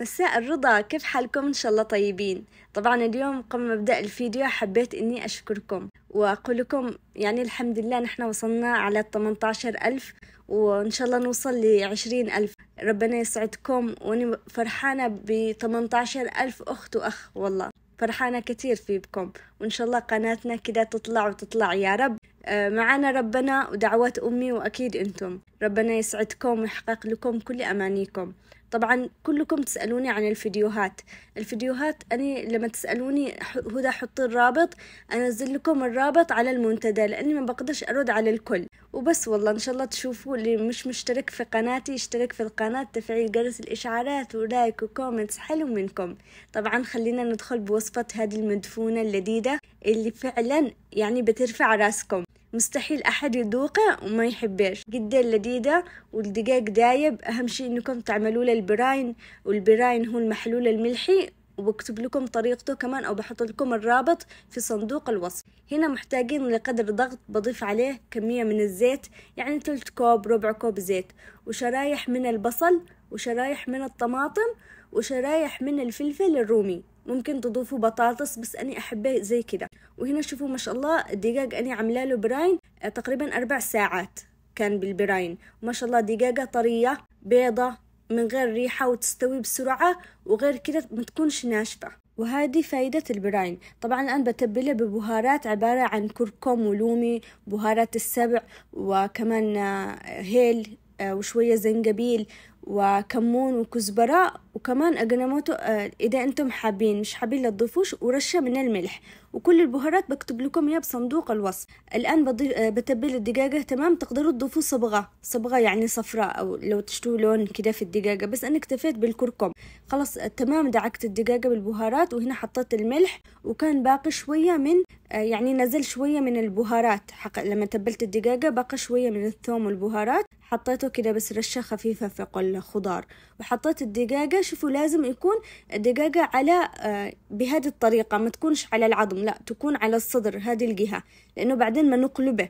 مساء الرضا كيف حالكم ان شاء الله طيبين طبعا اليوم قبل ما ابدا الفيديو حبيت اني اشكركم واقول لكم يعني الحمد لله نحن وصلنا على 18 ألف وان شاء الله نوصل ل 20 ألف ربنا يسعدكم وانا فرحانه ب 18 ألف اخت واخ والله فرحانه كثير فيكم وان شاء الله قناتنا كده تطلع وتطلع يا رب آه، معنا ربنا ودعوات امي واكيد انتم ربنا يسعدكم ويحقق لكم كل امانيكم طبعا كلكم تسألوني عن الفيديوهات الفيديوهات أنا لما تسألوني هدى حطي الرابط أنزل لكم الرابط على المنتدى لأني ما بقدرش أرد على الكل وبس والله إن شاء الله تشوفوا اللي مش مشترك في قناتي يشترك في القناة تفعيل جرس الإشعارات ولايك وكومنتس حلو منكم طبعا خلينا ندخل بوصفة هذه المدفونة اللذيذة اللي فعلا يعني بترفع راسكم مستحيل أحد يذوقه وما يحبش جدا لذيذة والدقيق دايب أهم شيء إنكم تعملوا له البراين والبراين هو المحلول الملحي وبكتب لكم طريقته كمان أو بحط لكم الرابط في صندوق الوصف هنا محتاجين لقدر ضغط بضيف عليه كمية من الزيت يعني تلت كوب ربع كوب زيت وشرايح من البصل وشرايح من الطماطم وشرايح من الفلفل الرومي ممكن تضيفوا بطاطس بس أني أحبه زي كده وهنا شوفوا ما شاء الله الدقاق أني عاملة له براين آه، تقريبا أربع ساعات كان بالبراين ما شاء الله دقاقة طرية بيضة من غير ريحة وتستوي بسرعة وغير كده ما تكونش ناشفة وهذه فايدة البراين طبعا الآن بتبله ببهارات عبارة عن كركم ولومي بهارات السبع وكمان آه، هيل آه، وشوية زنجبيل وكمون وكزبرة وكمان أجناموتو آه، إذا أنتم حابين مش حابين لا تضيفوش ورشة من الملح وكل البهارات بكتب لكم إياها بصندوق الوصف الآن آه، بتبل الدجاجة تمام تقدروا تضيفوا صبغة صبغة يعني صفراء أو لو تشتوا لون كده في الدجاجة بس أنا اكتفيت بالكركم خلاص آه، تمام دعكت الدجاجة بالبهارات وهنا حطيت الملح وكان باقي شوية من يعني نزل شوية من البهارات حق لما تبلت الدجاجة باقي شوية من الثوم والبهارات حطيته كده بس رشة خفيفة فوق الخضار وحطيت الدجاجة شوفوا لازم يكون الدجاجة على آه، بهذه الطريقة ما تكونش على العظم لا تكون على الصدر هذه الجهة لأنه بعدين ما نقلبه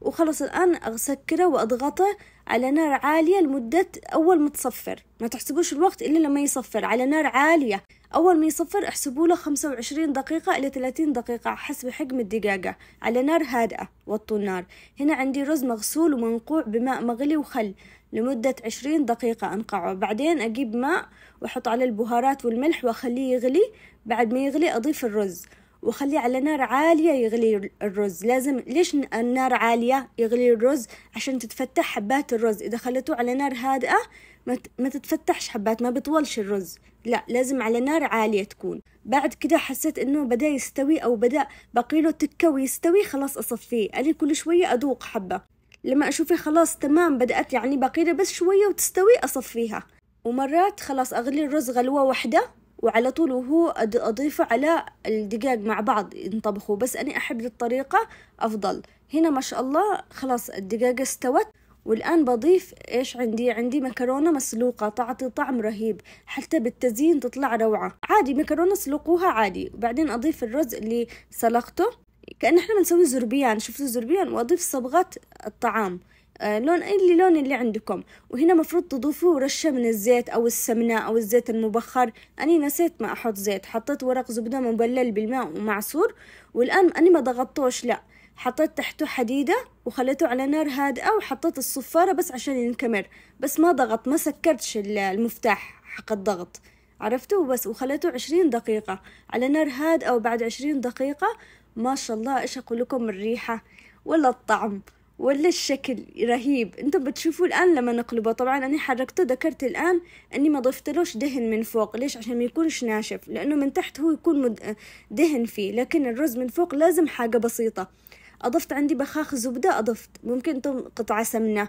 وخلص الآن أسكره وأضغطه على نار عالية لمدة أول ما تصفر ما تحسبوش الوقت إلا لما يصفر على نار عالية أول ما يصفر احسبوا له خمسة وعشرين دقيقة إلى 30 دقيقة حسب حجم الدجاجة على نار هادئة وطوا النار هنا عندي رز مغسول ومنقوع بماء مغلي وخل لمدة عشرين دقيقة أنقعه بعدين أجيب ماء وأحط عليه البهارات والملح وأخليه يغلي بعد ما يغلي أضيف الرز وخليه على نار عالية يغلي الرز لازم ليش النار عالية يغلي الرز عشان تتفتح حبات الرز إذا خليته على نار هادئة ما تتفتحش حبات ما بيطولش الرز لا لازم على نار عالية تكون بعد كده حسيت انه بدأ يستوي او بدأ بقيله تكة ويستوي خلاص اصفيه انا كل شوية ادوق حبة لما اشوفه خلاص تمام بدأت يعني بقيله بس شوية وتستوي اصفيها ومرات خلاص اغلي الرز غلوة واحدة وعلى طول وهو أضيفه على الدقاق مع بعض ينطبخوا بس أنا أحب الطريقة أفضل هنا ما شاء الله خلاص الدقاق استوت والآن بضيف إيش عندي عندي مكرونة مسلوقة تعطي طعم رهيب حتى بالتزيين تطلع روعة عادي مكرونة سلقوها عادي وبعدين أضيف الرز اللي سلقته كأن إحنا بنسوي زربيان شفتوا زربيان وأضيف صبغة الطعام آه، لون أي لون اللي عندكم وهنا مفروض تضيفوا رشة من الزيت أو السمنة أو الزيت المبخر أنا نسيت ما أحط زيت حطيت ورق زبدة مبلل بالماء ومعصور والآن أنا ما ضغطتوش لأ حطيت تحته حديدة وخليته على نار هادئة وحطيت الصفارة بس عشان ينكمر بس ما ضغط ما سكرتش المفتاح حق الضغط عرفتوا بس وخليته عشرين دقيقة على نار هادئة وبعد عشرين دقيقة ما شاء الله إيش أقول لكم الريحة ولا الطعم ولا الشكل رهيب انتم بتشوفوا الان لما نقلبه طبعا انا حركته ذكرت الان اني ما ضفتلوش دهن من فوق ليش عشان ما يكونش ناشف لانه من تحت هو يكون مد... دهن فيه لكن الرز من فوق لازم حاجة بسيطة اضفت عندي بخاخ زبدة اضفت ممكن انتم قطعة سمنة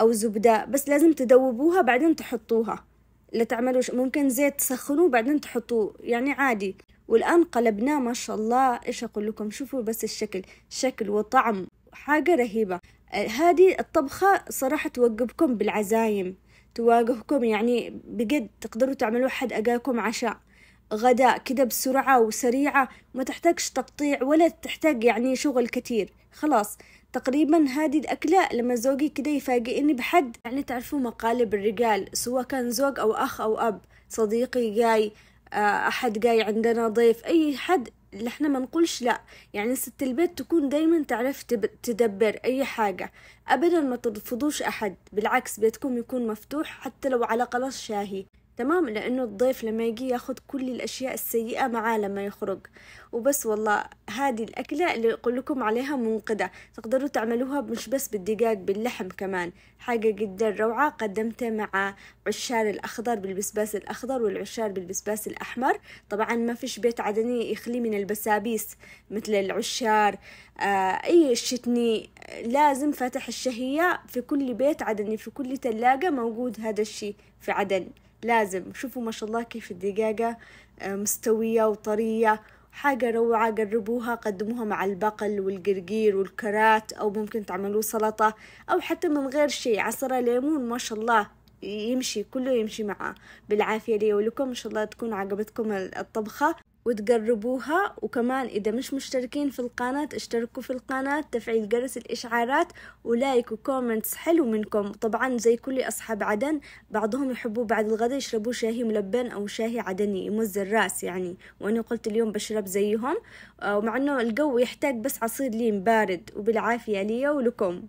او زبدة بس لازم تدوبوها بعدين تحطوها لا تعملوش ممكن زيت تسخنوه بعدين تحطوه يعني عادي والآن قلبناه ما شاء الله إيش أقول لكم شوفوا بس الشكل شكل وطعم حاجة رهيبة هذه الطبخة صراحة توقفكم بالعزايم تواجهكم يعني بجد تقدروا تعملوا حد أجاكم عشاء غداء كده بسرعة وسريعة ما تحتاجش تقطيع ولا تحتاج يعني شغل كتير خلاص تقريبا هذه الأكلة لما زوجي كده يفاجئني بحد يعني تعرفوا مقالب الرجال سواء كان زوج أو أخ أو أب صديقي جاي آه، أحد جاي عندنا ضيف أي حد اللي احنا ما نقولش لا يعني ست البيت تكون دايما تعرف تدبر اي حاجة ابدا ما ترفضوش احد بالعكس بيتكم يكون مفتوح حتى لو على قلص شاهي تمام لأنه الضيف لما يجي ياخد كل الأشياء السيئة معاه لما يخرج وبس والله هذه الأكلة اللي أقول لكم عليها منقذة تقدروا تعملوها مش بس بالدجاج باللحم كمان حاجة جدا روعة قدمتها مع عشار الأخضر بالبسباس الأخضر والعشار بالبسباس الأحمر طبعا ما فيش بيت عدني يخلي من البسابيس مثل العشار آه، أي شتني لازم فاتح الشهية في كل بيت عدني في كل تلاجة موجود هذا الشي في عدن لازم شوفوا ما شاء الله كيف الدجاجة آه، مستوية وطرية حاجة روعة جربوها قدموها مع البقل والجرجير والكرات أو ممكن تعملوه سلطة أو حتى من غير شيء عصرة ليمون ما شاء الله يمشي كله يمشي معاه بالعافية لي ولكم إن شاء الله تكون عجبتكم الطبخة وتقربوها وكمان إذا مش مشتركين في القناة اشتركوا في القناة تفعيل جرس الإشعارات ولايك وكومنتس حلو منكم طبعا زي كل أصحاب عدن بعضهم يحبوا بعد الغداء يشربوا شاهي ملبن أو شاهي عدني يمز الرأس يعني وأنا قلت اليوم بشرب زيهم آه، ومع أنه الجو يحتاج بس عصير ليم بارد وبالعافية لي ولكم